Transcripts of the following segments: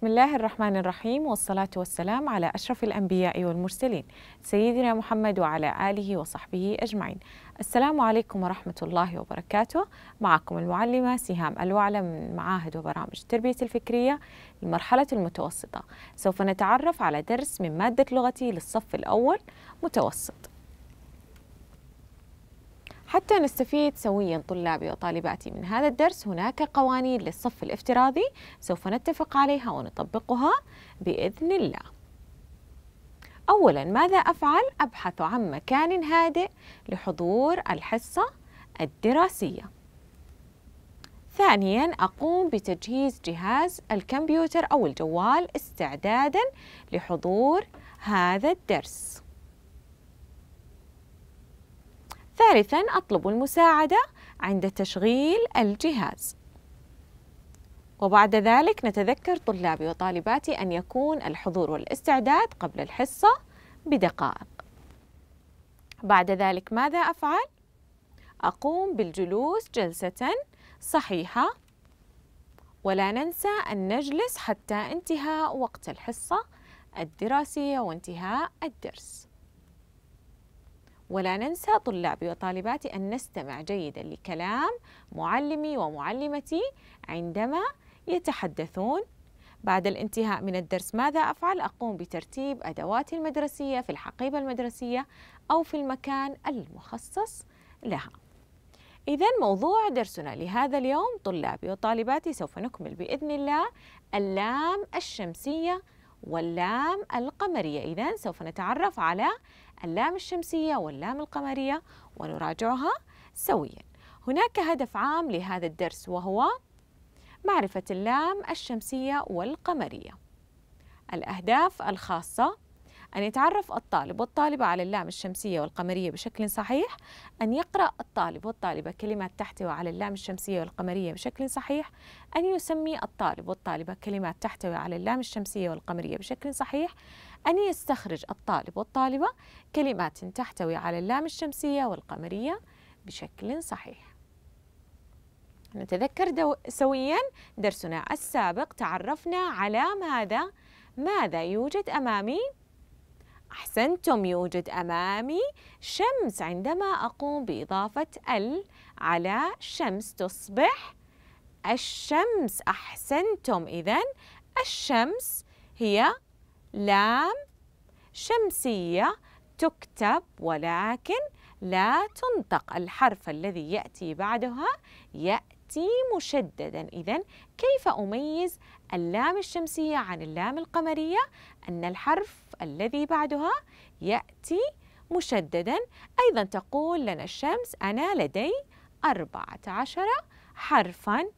بسم الله الرحمن الرحيم والصلاة والسلام على أشرف الأنبياء والمرسلين سيدنا محمد وعلى آله وصحبه أجمعين السلام عليكم ورحمة الله وبركاته معكم المعلمة سهام الوعلة من معاهد وبرامج التربية الفكرية المرحلة المتوسطة سوف نتعرف على درس من مادة لغتي للصف الأول متوسط حتى نستفيد سويا طلابي وطالباتي من هذا الدرس هناك قوانين للصف الافتراضي سوف نتفق عليها ونطبقها بإذن الله أولا ماذا أفعل؟ أبحث عن مكان هادئ لحضور الحصة الدراسية ثانيا أقوم بتجهيز جهاز الكمبيوتر أو الجوال استعدادا لحضور هذا الدرس ثالثا أطلب المساعدة عند تشغيل الجهاز وبعد ذلك نتذكر طلابي وطالباتي أن يكون الحضور والاستعداد قبل الحصة بدقائق بعد ذلك ماذا أفعل؟ أقوم بالجلوس جلسة صحيحة ولا ننسى أن نجلس حتى انتهاء وقت الحصة الدراسية وانتهاء الدرس ولا ننسى طلابي وطالباتي أن نستمع جيدا لكلام معلمي ومعلمتي عندما يتحدثون بعد الانتهاء من الدرس ماذا أفعل؟ أقوم بترتيب أدواتي المدرسية في الحقيبة المدرسية أو في المكان المخصص لها إذا موضوع درسنا لهذا اليوم طلابي وطالباتي سوف نكمل بإذن الله اللام الشمسية واللام القمرية إذا سوف نتعرف على اللام الشمسية واللام القمرية ونراجعها سويا هناك هدف عام لهذا الدرس وهو معرفة اللام الشمسية والقمرية الأهداف الخاصة أن يتعرف الطالب والطالبة على اللام الشمسية والقمرية بشكل صحيح أن يقرأ الطالب والطالبة كلمات تحتوي على اللام الشمسية والقمرية بشكل صحيح أن يسمي الطالب والطالبة كلمات تحتوي على اللام الشمسية والقمرية بشكل صحيح أن يستخرج الطالب والطالبة كلمات تحتوي على اللام الشمسية والقمرية بشكل صحيح نتذكر دو سويا درسنا السابق تعرفنا على ماذا ماذا يوجد أمامي أحسنتم يوجد أمامي شمس عندما أقوم بإضافة ال على شمس تصبح الشمس أحسنتم إذا الشمس هي لام شمسية تكتب ولكن لا تنطق الحرف الذي يأتي بعدها يأتي تي مشددا إذا كيف أميز اللام الشمسية عن اللام القمرية أن الحرف الذي بعدها يأتي مشددا أيضا تقول لنا الشمس أنا لدي أربعة عشر حرفا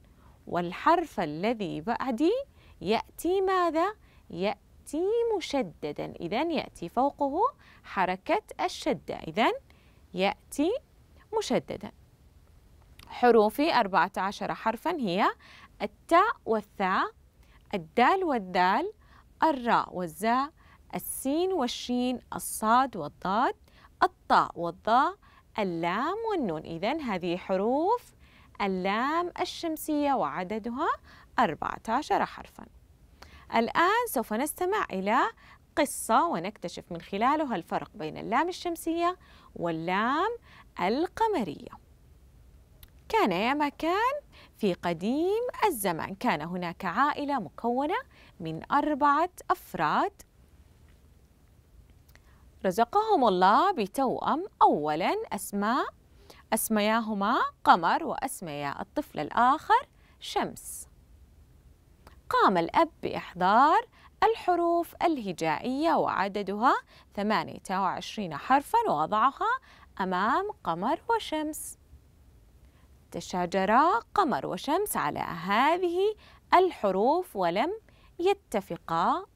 والحرف الذي بعدي يأتي ماذا؟ يأتي مشددا إذا يأتي فوقه حركة الشدة إذا يأتي مشددا حروفي 14 حرفا هي التاء والثاء الدال والدال الراء والزاء السين والشين الصاد والضاد الطاء والضاء اللام والنون إذا هذه حروف اللام الشمسية وعددها 14 حرفا الآن سوف نستمع إلى قصة ونكتشف من خلالها الفرق بين اللام الشمسية واللام القمرية كان يا مكان في قديم الزمان كان هناك عائلة مكونة من أربعة أفراد رزقهم الله بتوأم أولا أسماء أسمياهما قمر وأسميا الطفل الآخر شمس قام الأب بإحضار الحروف الهجائية وعددها 28 حرفا ووضعها أمام قمر وشمس شجرة قمر وشمس على هذه الحروف ولم يتفقا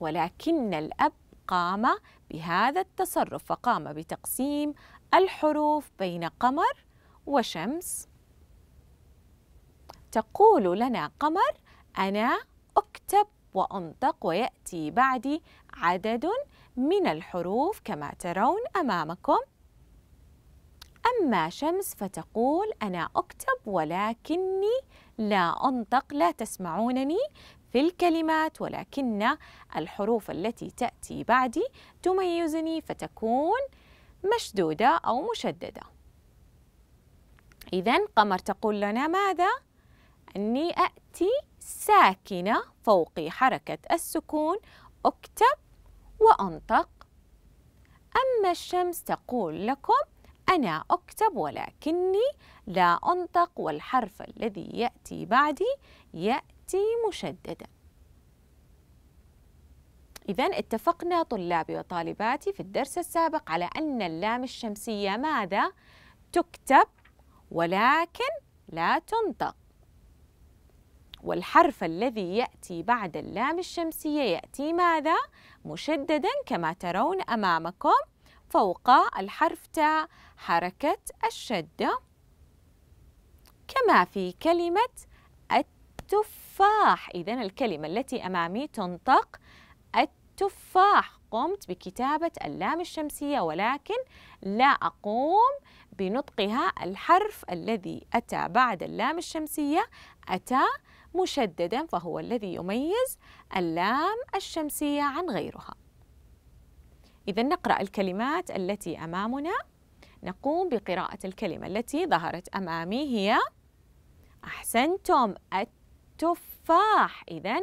ولكن الأب قام بهذا التصرف فقام بتقسيم الحروف بين قمر وشمس تقول لنا قمر أنا أكتب وأنطق ويأتي بعدي عدد من الحروف كما ترون أمامكم أما شمس فتقول أنا أكتب ولكني لا أنطق لا تسمعونني في الكلمات ولكن الحروف التي تأتي بعدي تميزني فتكون مشدودة أو مشددة إذا قمر تقول لنا ماذا؟ أني أأتي ساكنة فوقي حركة السكون أكتب وأنطق أما الشمس تقول لكم أنا أكتب ولكني لا أنطق والحرف الذي يأتي بعدي يأتي مشددا إذا اتفقنا طلابي وطالباتي في الدرس السابق على أن اللام الشمسية ماذا؟ تكتب ولكن لا تنطق والحرف الذي يأتي بعد اللام الشمسية يأتي ماذا؟ مشددا كما ترون أمامكم فوق الحرف تاء حركة الشدة كما في كلمة التفاح إذا الكلمة التي أمامي تنطق التفاح قمت بكتابة اللام الشمسية ولكن لا أقوم بنطقها الحرف الذي أتى بعد اللام الشمسية أتى مشددا فهو الذي يميز اللام الشمسية عن غيرها إذا نقرأ الكلمات التي أمامنا نقوم بقراءة الكلمة التي ظهرت أمامي هي أحسنتم التفاح إذا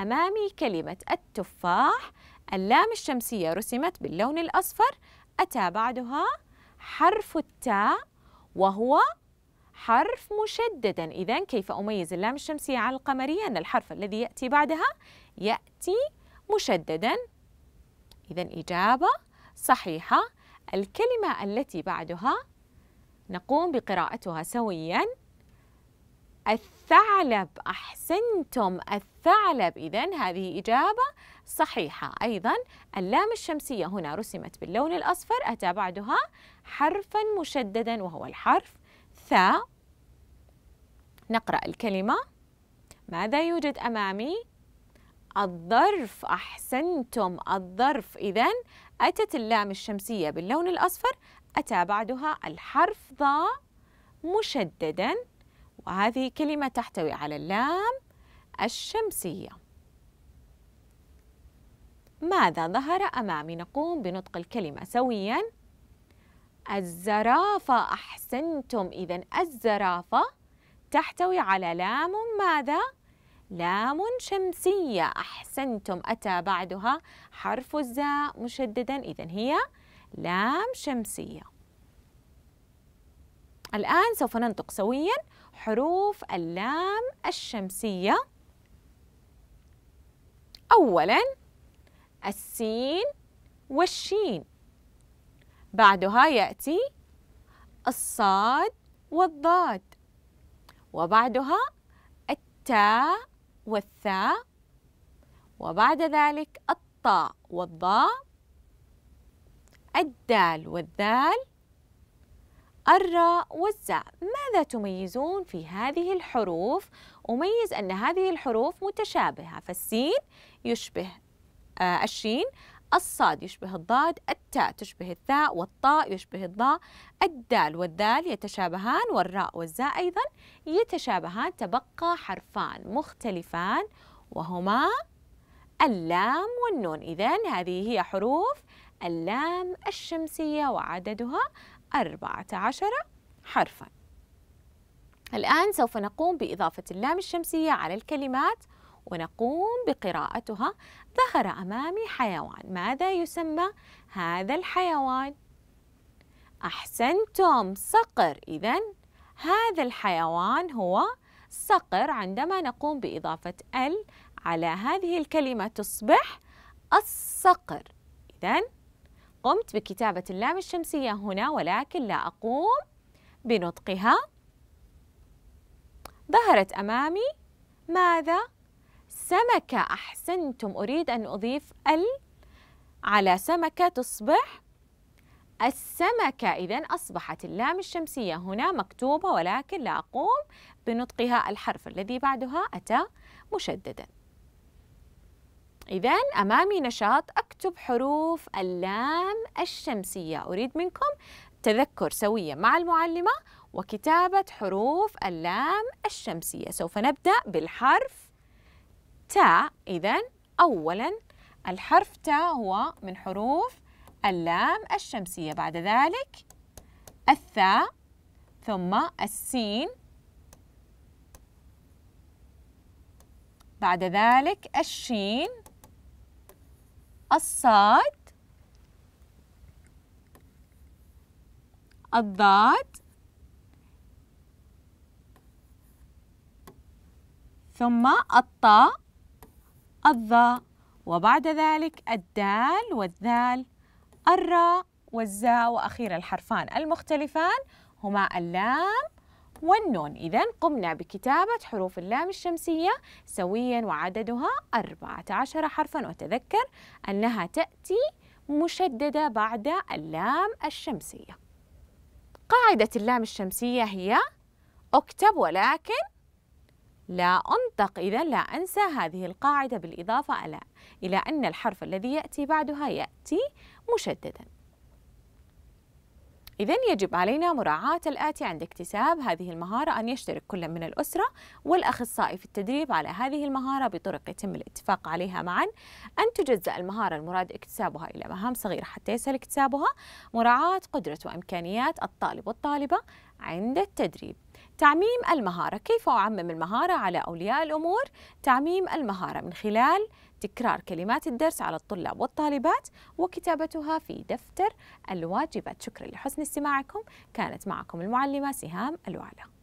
أمامي كلمة التفاح اللام الشمسية رسمت باللون الأصفر أتى بعدها حرف التاء وهو حرف مشددا إذا كيف أميز اللام الشمسية على القمرية أن الحرف الذي يأتي بعدها يأتي مشددا إذا إجابة صحيحة الكلمة التي بعدها نقوم بقراءتها سويا الثعلب أحسنتم الثعلب إذا هذه إجابة صحيحة أيضا اللام الشمسية هنا رسمت باللون الأصفر أتى بعدها حرفا مشددا وهو الحرف ثاء نقرأ الكلمة ماذا يوجد أمامي؟ الظرف أحسنتم الظرف إذا أتت اللام الشمسية باللون الأصفر أتى بعدها الحرف ظاء مشددا وهذه كلمة تحتوي على اللام الشمسية ماذا ظهر أمامي نقوم بنطق الكلمة سويا الزرافة أحسنتم إذا الزرافة تحتوي على لام ماذا؟ لام شمسية أحسنتم أتى بعدها حرف الزاء مشددا إذا هي لام شمسية الآن سوف ننطق سويا حروف اللام الشمسية أولا السين والشين بعدها يأتي الصاد والضاد وبعدها التاء والثاء وبعد ذلك الطاء والضاء الدال والذال الراء والزاء ماذا تميزون في هذه الحروف؟ أميز أن هذه الحروف متشابهة فالسين يشبه آه، الشين الصاد يشبه الضاد التاء تشبه الثاء والطاء يشبه الضاء الدال والذال يتشابهان والراء والزاء أيضا يتشابهان تبقى حرفان مختلفان وهما اللام والنون إذا هذه هي حروف اللام الشمسية وعددها 14 حرفا الآن سوف نقوم بإضافة اللام الشمسية على الكلمات ونقوم بقراءتها ظهر أمامي حيوان ماذا يسمى هذا الحيوان؟ أحسنتم صقر إذا هذا الحيوان هو صقر عندما نقوم بإضافة ال على هذه الكلمة تصبح الصقر إذا قمت بكتابة اللام الشمسية هنا ولكن لا أقوم بنطقها ظهرت أمامي ماذا؟ سمكة أحسنتم أريد أن أضيف ال على سمكة تصبح السمكة إذا أصبحت اللام الشمسية هنا مكتوبة ولكن لا أقوم بنطقها الحرف الذي بعدها أتى مشددا إذا أمامي نشاط أكتب حروف اللام الشمسية أريد منكم تذكر سويا مع المعلمة وكتابة حروف اللام الشمسية سوف نبدأ بالحرف تاء إذا أولا الحرف تاء هو من حروف اللام الشمسية بعد ذلك الثاء ثم السين بعد ذلك الشين الصاد الضاد ثم الطاء الظاء وبعد ذلك الدال والذال الراء والزاء وأخيرا الحرفان المختلفان هما اللام والنون إذا قمنا بكتابة حروف اللام الشمسية سويا وعددها 14 حرفا وتذكر أنها تأتي مشددة بعد اللام الشمسية قاعدة اللام الشمسية هي اكتب ولكن لا أنطق إذا لا أنسى هذه القاعدة بالإضافة إلى إلى أن الحرف الذي يأتي بعدها يأتي مشددا إذا يجب علينا مراعاة الآتي عند اكتساب هذه المهارة أن يشترك كل من الأسرة والأخصائي في التدريب على هذه المهارة بطرق يتم الاتفاق عليها معا أن تجزأ المهارة المراد اكتسابها إلى مهام صغيرة حتى يسهل اكتسابها مراعاة قدرة وإمكانيات الطالب والطالبة عند التدريب تعميم المهارة كيف أعمم المهارة على أولياء الأمور؟ تعميم المهارة من خلال تكرار كلمات الدرس على الطلاب والطالبات وكتابتها في دفتر الواجبات شكرا لحسن استماعكم كانت معكم المعلمة سهام الوعلة